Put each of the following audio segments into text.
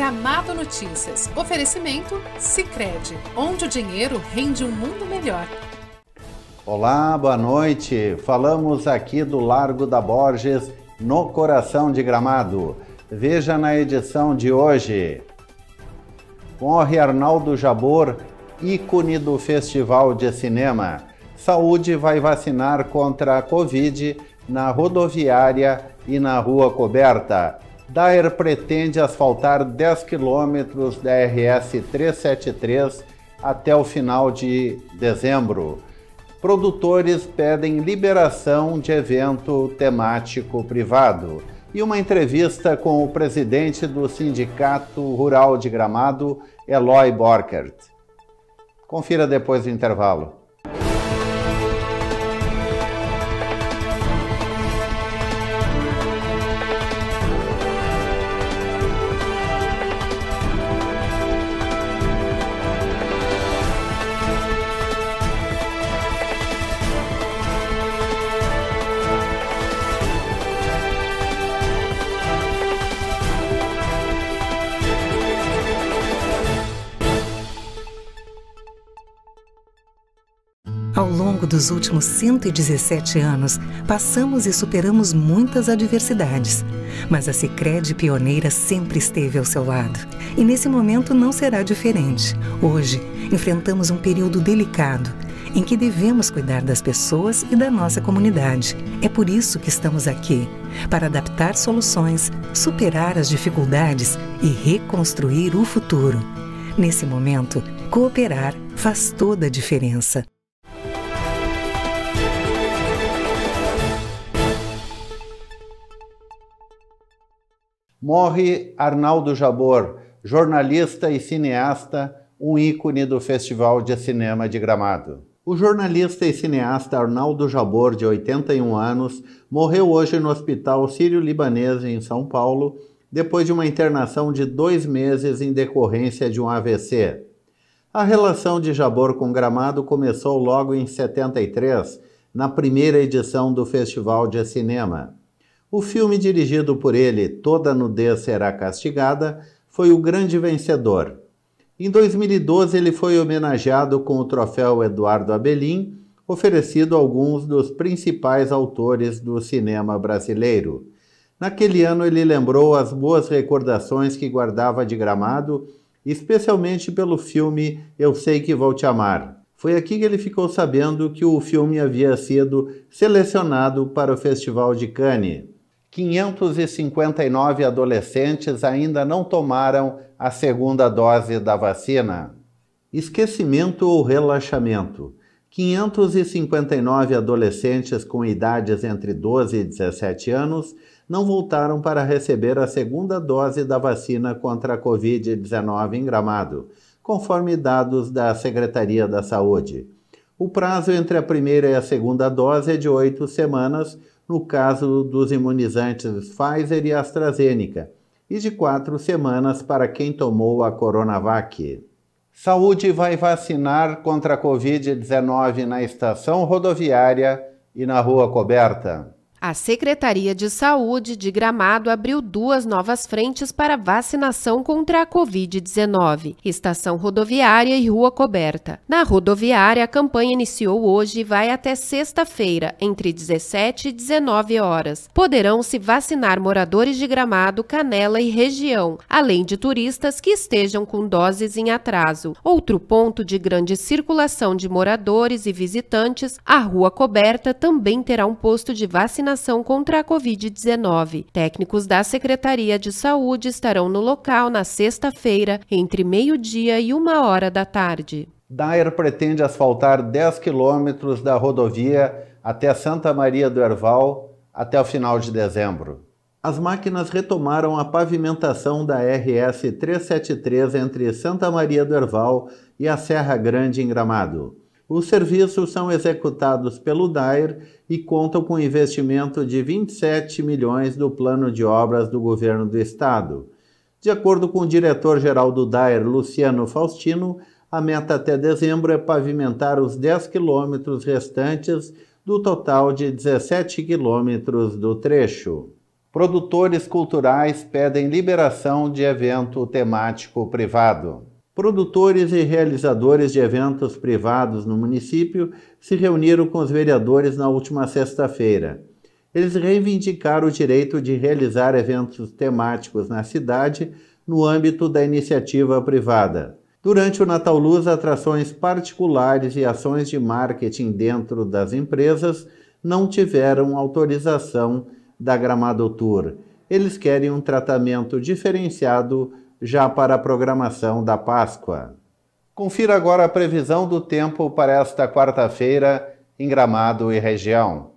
Gramado Notícias. Oferecimento Sicredi, onde o dinheiro rende um mundo melhor. Olá, boa noite. Falamos aqui do Largo da Borges, no coração de Gramado. Veja na edição de hoje. Corre Arnaldo Jabor, ícone do Festival de Cinema. Saúde vai vacinar contra a Covid na rodoviária e na rua coberta. Daer pretende asfaltar 10 quilômetros da RS 373 até o final de dezembro. Produtores pedem liberação de evento temático privado. E uma entrevista com o presidente do Sindicato Rural de Gramado, Eloy Borkert. Confira depois do intervalo. dos últimos 117 anos, passamos e superamos muitas adversidades. Mas a Sicredi pioneira sempre esteve ao seu lado. E nesse momento não será diferente. Hoje, enfrentamos um período delicado em que devemos cuidar das pessoas e da nossa comunidade. É por isso que estamos aqui para adaptar soluções, superar as dificuldades e reconstruir o futuro. Nesse momento, cooperar faz toda a diferença. Morre Arnaldo Jabor, jornalista e cineasta, um ícone do Festival de Cinema de Gramado. O jornalista e cineasta Arnaldo Jabor, de 81 anos, morreu hoje no Hospital Sírio-Libanês, em São Paulo, depois de uma internação de dois meses em decorrência de um AVC. A relação de Jabor com Gramado começou logo em 73, na primeira edição do Festival de Cinema. O filme dirigido por ele, Toda Nudez Será Castigada, foi o grande vencedor. Em 2012, ele foi homenageado com o troféu Eduardo Abelim, oferecido a alguns dos principais autores do cinema brasileiro. Naquele ano, ele lembrou as boas recordações que guardava de gramado, especialmente pelo filme Eu Sei Que Vou Te Amar. Foi aqui que ele ficou sabendo que o filme havia sido selecionado para o Festival de Cannes. 559 adolescentes ainda não tomaram a segunda dose da vacina. Esquecimento ou relaxamento. 559 adolescentes com idades entre 12 e 17 anos não voltaram para receber a segunda dose da vacina contra a Covid-19 em Gramado, conforme dados da Secretaria da Saúde. O prazo entre a primeira e a segunda dose é de oito semanas, no caso dos imunizantes Pfizer e AstraZeneca, e de quatro semanas para quem tomou a Coronavac. Saúde vai vacinar contra a Covid-19 na estação rodoviária e na rua coberta. A Secretaria de Saúde de Gramado abriu duas novas frentes para vacinação contra a Covid-19, estação rodoviária e rua coberta. Na rodoviária, a campanha iniciou hoje e vai até sexta-feira, entre 17 e 19 horas. Poderão se vacinar moradores de Gramado, Canela e região, além de turistas que estejam com doses em atraso. Outro ponto de grande circulação de moradores e visitantes, a rua coberta também terá um posto de vacinação vacinação contra a Covid-19. Técnicos da Secretaria de Saúde estarão no local na sexta-feira, entre meio-dia e uma hora da tarde. Dair pretende asfaltar 10 quilômetros da rodovia até Santa Maria do Herval até o final de dezembro. As máquinas retomaram a pavimentação da RS 373 entre Santa Maria do Herval e a Serra Grande em Gramado. Os serviços são executados pelo DAIR e contam com investimento de 27 milhões do plano de obras do governo do estado. De acordo com o diretor-geral do DAIR, Luciano Faustino, a meta até dezembro é pavimentar os 10 quilômetros restantes do total de 17 quilômetros do trecho. Produtores culturais pedem liberação de evento temático privado. Produtores e realizadores de eventos privados no município se reuniram com os vereadores na última sexta-feira. Eles reivindicaram o direito de realizar eventos temáticos na cidade no âmbito da iniciativa privada. Durante o Natal Luz, atrações particulares e ações de marketing dentro das empresas não tiveram autorização da Gramado Tour. Eles querem um tratamento diferenciado já para a programação da Páscoa. Confira agora a previsão do tempo para esta quarta-feira em Gramado e região.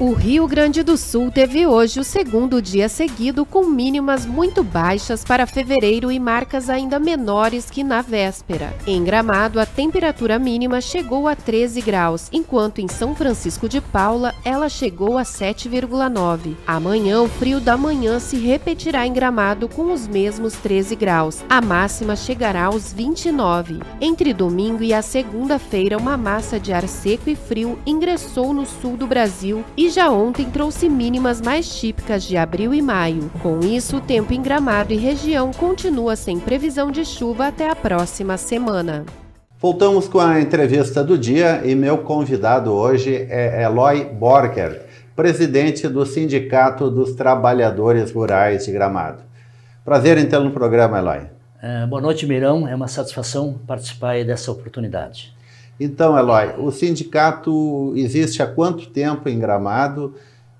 O Rio Grande do Sul teve hoje o segundo dia seguido com mínimas muito baixas para fevereiro e marcas ainda menores que na véspera. Em Gramado, a temperatura mínima chegou a 13 graus, enquanto em São Francisco de Paula ela chegou a 7,9. Amanhã, o frio da manhã se repetirá em Gramado com os mesmos 13 graus. A máxima chegará aos 29. Entre domingo e a segunda-feira, uma massa de ar seco e frio ingressou no sul do Brasil e e já ontem trouxe mínimas mais típicas de abril e maio. Com isso, o tempo em Gramado e região continua sem previsão de chuva até a próxima semana. Voltamos com a entrevista do dia e meu convidado hoje é Eloy Borker, presidente do Sindicato dos Trabalhadores Rurais de Gramado. Prazer em tê-lo no programa, Eloy. É, boa noite, Mirão. É uma satisfação participar dessa oportunidade. Então, Eloy, o sindicato existe há quanto tempo em Gramado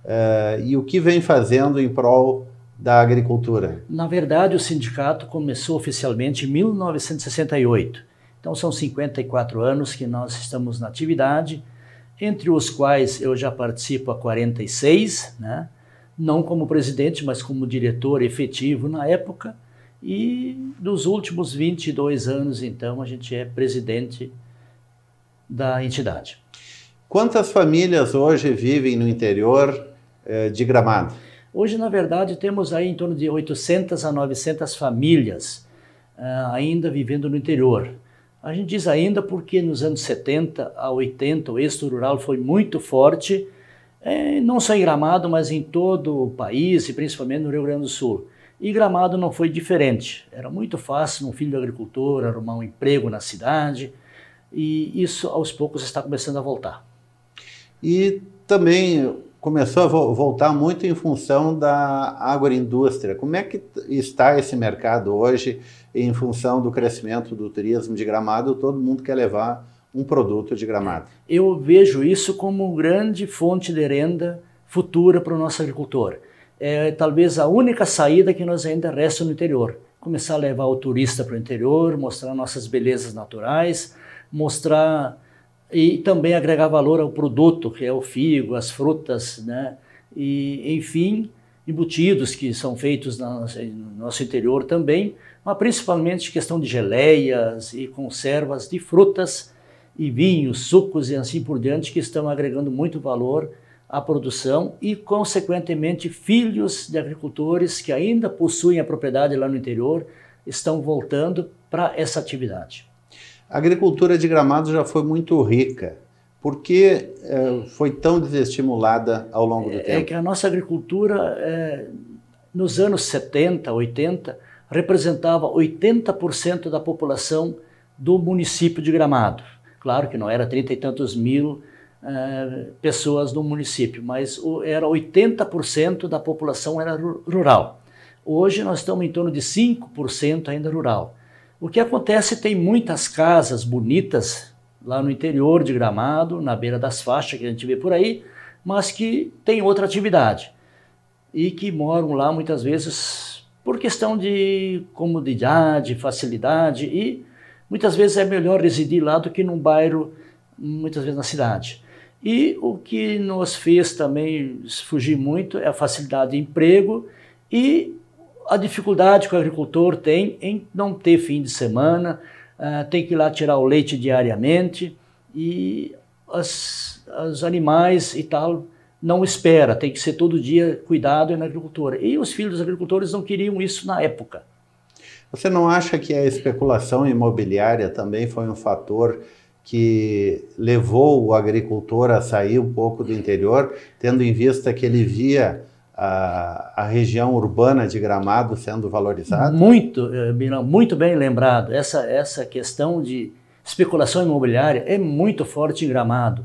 uh, e o que vem fazendo em prol da agricultura? Na verdade, o sindicato começou oficialmente em 1968. Então, são 54 anos que nós estamos na atividade, entre os quais eu já participo há 46, né? não como presidente, mas como diretor efetivo na época. E dos últimos 22 anos, então, a gente é presidente da entidade. Quantas famílias hoje vivem no interior eh, de Gramado? Hoje, na verdade, temos aí em torno de 800 a 900 famílias uh, ainda vivendo no interior. A gente diz ainda porque nos anos 70 a 80 o êxodo rural foi muito forte, eh, não só em Gramado, mas em todo o país e principalmente no Rio Grande do Sul. E Gramado não foi diferente. Era muito fácil um filho de agricultor arrumar um emprego na cidade, e isso aos poucos está começando a voltar. E também começou a voltar muito em função da agroindústria. Como é que está esse mercado hoje em função do crescimento do turismo de Gramado? Todo mundo quer levar um produto de Gramado. Eu vejo isso como grande fonte de renda futura para o nosso agricultor. É talvez a única saída que nós ainda resta no interior. Começar a levar o turista para o interior, mostrar nossas belezas naturais, mostrar e também agregar valor ao produto, que é o figo, as frutas, né? E, enfim, embutidos que são feitos no nosso interior também, mas principalmente questão de geleias e conservas de frutas e vinhos, sucos e assim por diante, que estão agregando muito valor à produção e, consequentemente, filhos de agricultores que ainda possuem a propriedade lá no interior estão voltando para essa atividade. A agricultura de Gramado já foi muito rica. Por que é, foi tão desestimulada ao longo do é, é tempo? É que a nossa agricultura, é, nos anos 70, 80, representava 80% da população do município de Gramado. Claro que não era 30 e tantos mil é, pessoas no município, mas o, era 80% da população era rural. Hoje nós estamos em torno de 5% ainda rural. O que acontece tem muitas casas bonitas lá no interior de Gramado, na beira das faixas que a gente vê por aí, mas que tem outra atividade e que moram lá muitas vezes por questão de comodidade, facilidade e muitas vezes é melhor residir lá do que num bairro, muitas vezes na cidade. E o que nos fez também fugir muito é a facilidade de emprego e a dificuldade que o agricultor tem em não ter fim de semana, uh, tem que ir lá tirar o leite diariamente e as, as animais e tal não espera, tem que ser todo dia cuidado na agricultura. E os filhos dos agricultores não queriam isso na época. Você não acha que a especulação imobiliária também foi um fator que levou o agricultor a sair um pouco do interior, tendo em vista que ele via a, a, região urbana de Gramado sendo valorizada? Muito, eh, Mirão, muito bem lembrado. Essa, essa questão de especulação imobiliária é muito forte em Gramado.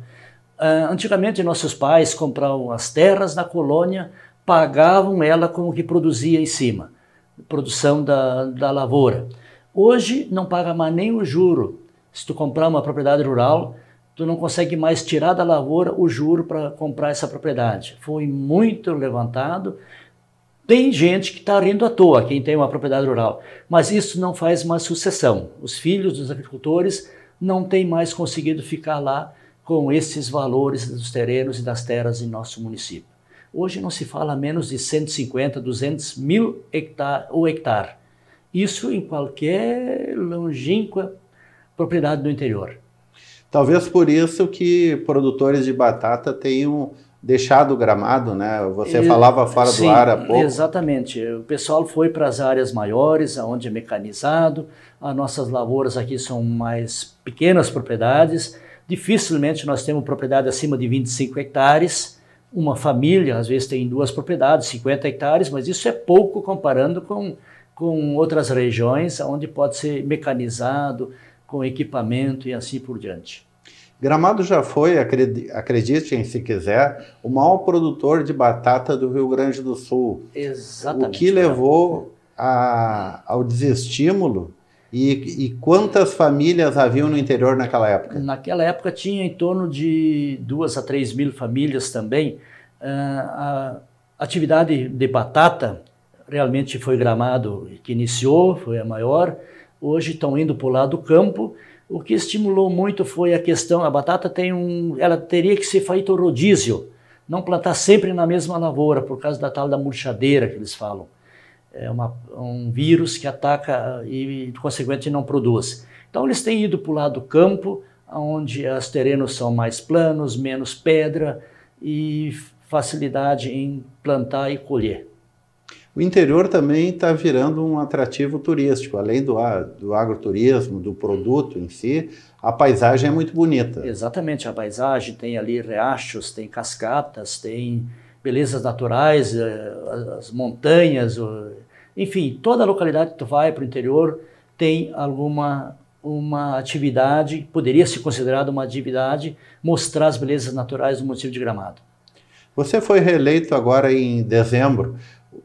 Uh, antigamente, nossos pais compravam as terras na colônia, pagavam ela com o que produzia em cima, produção da, da lavoura. Hoje, não paga mais nem o juro. Se tu comprar uma propriedade rural, tu não consegue mais tirar da lavoura o juro para comprar essa propriedade. Foi muito levantado. Tem gente que está rindo à toa, quem tem uma propriedade rural, mas isso não faz mais sucessão. Os filhos dos agricultores não têm mais conseguido ficar lá com esses valores dos terrenos e das terras em nosso município. Hoje não se fala menos de 150, 200 mil hectare ou hectare. Isso em qualquer longínqua propriedade do interior. Talvez por isso que produtores de batata tenham deixado o gramado, né? Você falava fora sim, do ar há pouco. Exatamente. O pessoal foi para as áreas maiores, aonde é mecanizado. As nossas lavouras aqui são mais pequenas propriedades. Dificilmente nós temos propriedade acima de 25 hectares. Uma família, às vezes, tem duas propriedades, 50 hectares, mas isso é pouco comparando com, com outras regiões onde pode ser mecanizado, com equipamento e assim por diante. Gramado já foi, acreditem se quiser, o maior produtor de batata do Rio Grande do Sul. Exatamente. O que levou a, ao desestímulo e, e, quantas famílias haviam no interior naquela época? Naquela época tinha em torno de duas a três mil famílias também. Ah, a atividade de batata realmente foi Gramado que iniciou, foi a maior hoje estão indo para o lado do campo. O que estimulou muito foi a questão, a batata tem um, ela teria que ser feito rodízio, não plantar sempre na mesma lavoura, por causa da tal da murchadeira que eles falam. É uma, um vírus que ataca e, consequentemente, não produz. Então, eles têm ido para o lado do campo, onde os terrenos são mais planos, menos pedra e facilidade em plantar e colher o interior também está virando um atrativo turístico. Além do, do agroturismo, do produto em si, a paisagem é muito bonita. Exatamente, a paisagem tem ali riachos, tem cascatas, tem belezas naturais, eh, as montanhas, enfim, toda localidade que tu vai para o interior tem alguma uma atividade, poderia ser considerada uma atividade, mostrar as belezas naturais do motivo de Gramado. Você foi reeleito agora em dezembro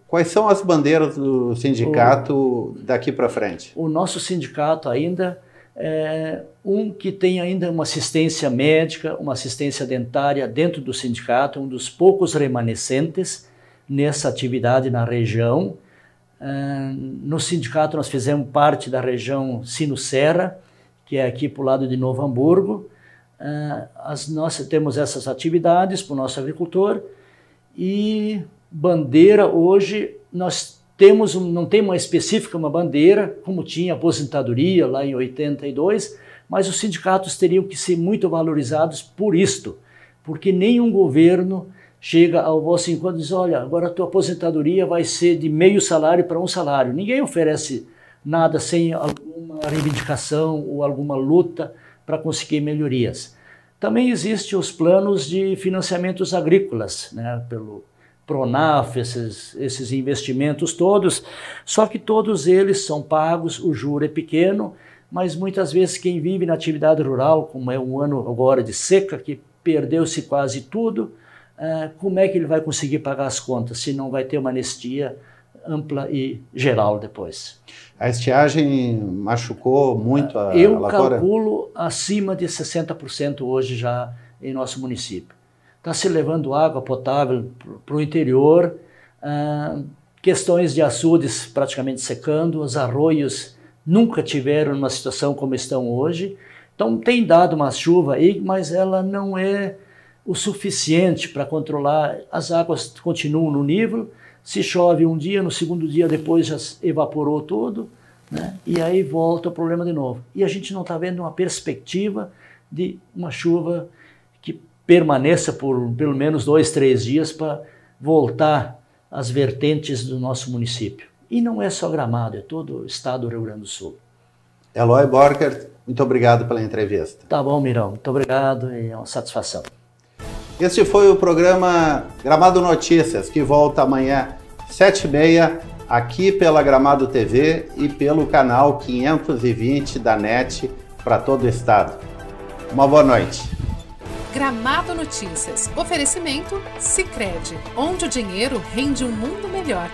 Quais são as bandeiras do sindicato o, daqui para frente? O nosso sindicato ainda é um que tem ainda uma assistência médica, uma assistência dentária dentro do sindicato, um dos poucos remanescentes nessa atividade na região. É, no sindicato nós fizemos parte da região Sino-Serra, que é aqui para o lado de Novo Hamburgo. É, as, nós temos essas atividades para o nosso agricultor e bandeira hoje nós temos um, não tem uma específica uma bandeira como tinha a aposentadoria lá em 82 mas os sindicatos teriam que ser muito valorizados por isto porque nenhum governo chega ao vosso encontro e diz olha agora a tua aposentadoria vai ser de meio salário para um salário ninguém oferece nada sem alguma reivindicação ou alguma luta para conseguir melhorias também existem os planos de financiamentos agrícolas né pelo Pronaf, esses, esses investimentos todos, só que todos eles são pagos, o juro é pequeno, mas muitas vezes quem vive na atividade rural, como é um ano agora de seca, que perdeu-se quase tudo, eh, como é que ele vai conseguir pagar as contas se não vai ter uma anistia ampla e geral depois? A estiagem machucou muito a Eu a lavoura? calculo acima de 60% hoje já em nosso município está se levando água potável para o interior, ah, questões de açudes praticamente secando, os arroios nunca tiveram uma situação como estão hoje. Então tem dado uma chuva aí, mas ela não é o suficiente para controlar. As águas continuam no nível, se chove um dia, no segundo dia depois já evaporou tudo, né? e aí volta o problema de novo. E a gente não está vendo uma perspectiva de uma chuva permaneça por pelo menos dois, três dias para voltar às vertentes do nosso município. E não é só Gramado, é todo o estado do Rio Grande do Sul. Eloy Borgert, muito obrigado pela entrevista. Tá bom, Mirão. Muito obrigado e é uma satisfação. Este foi o programa Gramado Notícias, que volta amanhã, 7h30, aqui pela Gramado TV e pelo canal 520 da NET para todo o estado. Uma boa noite. Gramado Notícias. Oferecimento Sicredi, onde o dinheiro rende um mundo melhor.